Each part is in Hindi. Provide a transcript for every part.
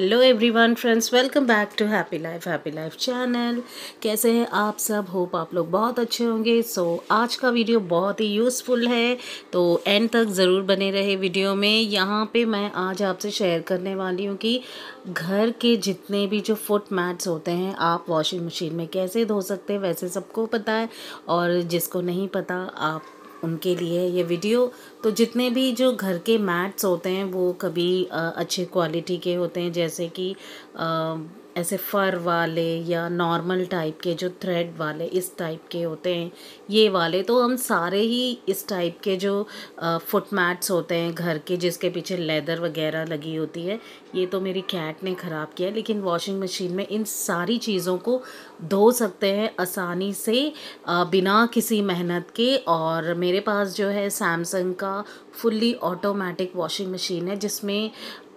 hello everyone friends welcome back to happy life happy life channel कैसे हैं आप सब होप आप लोग बहुत अच्छे होंगे सो so, आज का वीडियो बहुत ही यूज़फुल है तो एंड तक ज़रूर बने रहे वीडियो में यहाँ पे मैं आज आपसे शेयर करने वाली हूँ कि घर के जितने भी जो फुट मैट्स होते हैं आप वॉशिंग मशीन में कैसे धो सकते हैं वैसे सबको पता है और जिसको नहीं पता आप उनके लिए ये वीडियो तो जितने भी जो घर के मैट्स होते हैं वो कभी अच्छे क्वालिटी के होते हैं जैसे कि ऐसे फ़र वाले या नॉर्मल टाइप के जो थ्रेड वाले इस टाइप के होते हैं ये वाले तो हम सारे ही इस टाइप के जो फुट मैट्स होते हैं घर के जिसके पीछे लेदर वगैरह लगी होती है ये तो मेरी कैट ने ख़राब किया लेकिन वॉशिंग मशीन में इन सारी चीज़ों को धो सकते हैं आसानी से बिना किसी मेहनत के और मेरे पास जो है सैमसंग का फुल्ली ऑटोमेटिक वॉशिंग मशीन है जिसमें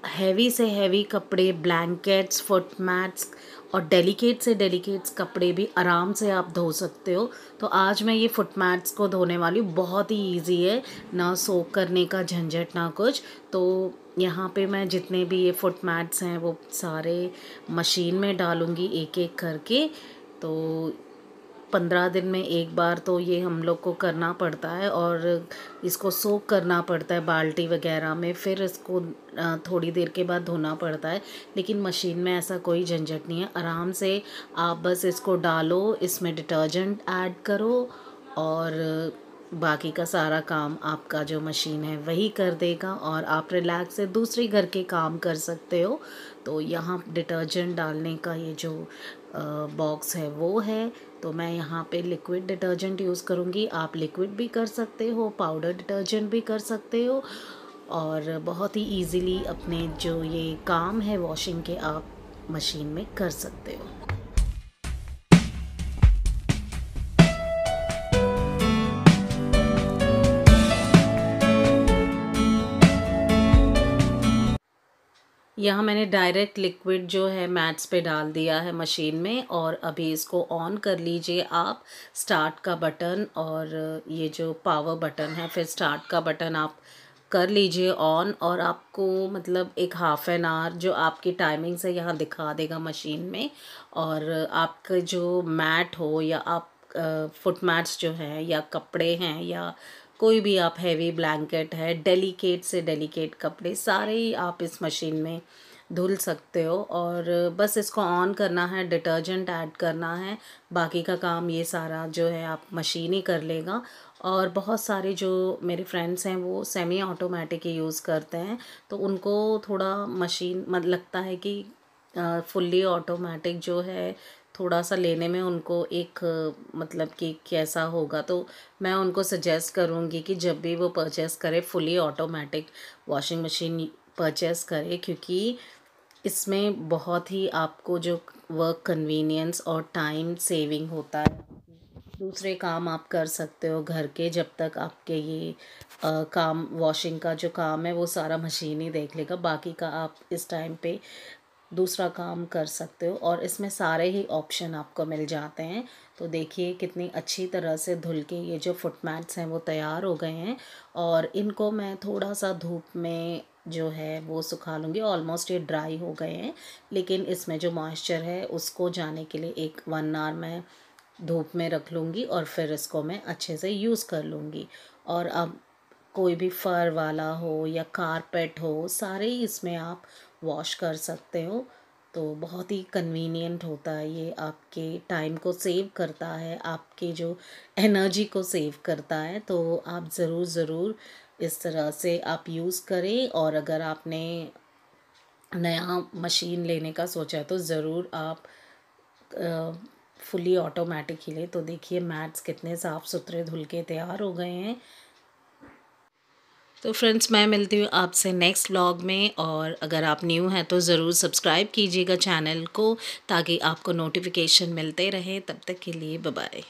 हैवी से हैवी कपड़े ब्लैंकेट्स फुट मैट्स और डेलिकेट से डेलिकेट्स कपड़े भी आराम से आप धो सकते हो तो आज मैं ये फुट मैट्स को धोने वाली हूँ बहुत ही इजी है ना सोक करने का झंझट ना कुछ तो यहाँ पे मैं जितने भी ये फुट मैट्स हैं वो सारे मशीन में डालूँगी एक एक करके तो पंद्रह दिन में एक बार तो ये हम लोग को करना पड़ता है और इसको सोक करना पड़ता है बाल्टी वगैरह में फिर इसको थोड़ी देर के बाद धोना पड़ता है लेकिन मशीन में ऐसा कोई झंझट नहीं है आराम से आप बस इसको डालो इसमें डिटर्जेंट ऐड करो और बाकी का सारा काम आपका जो मशीन है वही कर देगा और आप रिलैक्स से दूसरे घर के काम कर सकते हो तो यहाँ डिटर्जेंट डालने का ये जो बॉक्स है वो है तो मैं यहाँ पे लिक्विड डिटर्जेंट यूज़ करूँगी आप लिक्विड भी कर सकते हो पाउडर डिटर्जेंट भी कर सकते हो और बहुत ही इजीली अपने जो ये काम है वॉशिंग के आप मशीन में कर सकते हो यहाँ मैंने डायरेक्ट लिक्विड जो है मैट्स पे डाल दिया है मशीन में और अभी इसको ऑन कर लीजिए आप स्टार्ट का बटन और ये जो पावर बटन है फिर स्टार्ट का बटन आप कर लीजिए ऑन और आपको मतलब एक हाफ़ एन आवर जो आपकी टाइमिंग्स है यहाँ दिखा देगा मशीन में और आपका जो मैट हो या आप फुट मैट्स जो हैं या कपड़े हैं या कोई भी आप हैवी ब्लैंकेट है डेलिकेट से डेलिकेट कपड़े सारे ही आप इस मशीन में धुल सकते हो और बस इसको ऑन करना है डिटर्जेंट ऐड करना है बाकी का काम ये सारा जो है आप मशीन ही कर लेगा और बहुत सारे जो मेरे फ्रेंड्स हैं वो सेमी ऑटोमेटिक ही यूज़ करते हैं तो उनको थोड़ा मशीन मत मतलब लगता है कि फुल्ली ऑटोमेटिक जो है थोड़ा सा लेने में उनको एक मतलब कि कैसा होगा तो मैं उनको सजेस्ट करूँगी कि जब भी वो परचेस करे fully automatic washing machine purchase करें क्योंकि इसमें बहुत ही आपको जो वर्क कन्वीनियंस और टाइम सेविंग होता है दूसरे काम आप कर सकते हो घर के जब तक आपके ये आ, काम वॉशिंग का जो काम है वो सारा मशीन ही देख लेगा बाकी का आप इस टाइम पे दूसरा काम कर सकते हो और इसमें सारे ही ऑप्शन आपको मिल जाते हैं तो देखिए कितनी अच्छी तरह से धुल के ये जो फुट मैट्स हैं वो तैयार हो गए हैं और इनको मैं थोड़ा सा धूप में जो है वो सुखा लूँगी ऑलमोस्ट ये ड्राई हो गए हैं लेकिन इसमें जो मॉइस्चर है उसको जाने के लिए एक वन आवर मैं धूप में रख लूँगी और फिर इसको मैं अच्छे से यूज़ कर लूँगी और अब कोई भी फर वाला हो या कारपेट हो सारे ही इसमें आप वॉश कर सकते हो तो बहुत ही कन्वीनियंट होता है ये आपके टाइम को सेव करता है आपके जो एनर्जी को सेव करता है तो आप ज़रूर ज़रूर इस तरह से आप यूज़ करें और अगर आपने नया मशीन लेने का सोचा है तो ज़रूर आप फुली ऑटोमेटिक ही लें तो देखिए मैट्स कितने साफ़ सुथरे धुल के तैयार हो गए हैं तो फ्रेंड्स मैं मिलती हूँ आपसे नेक्स्ट व्लॉग में और अगर आप न्यू हैं तो ज़रूर सब्सक्राइब कीजिएगा चैनल को ताकि आपको नोटिफिकेशन मिलते रहें तब तक के लिए बाय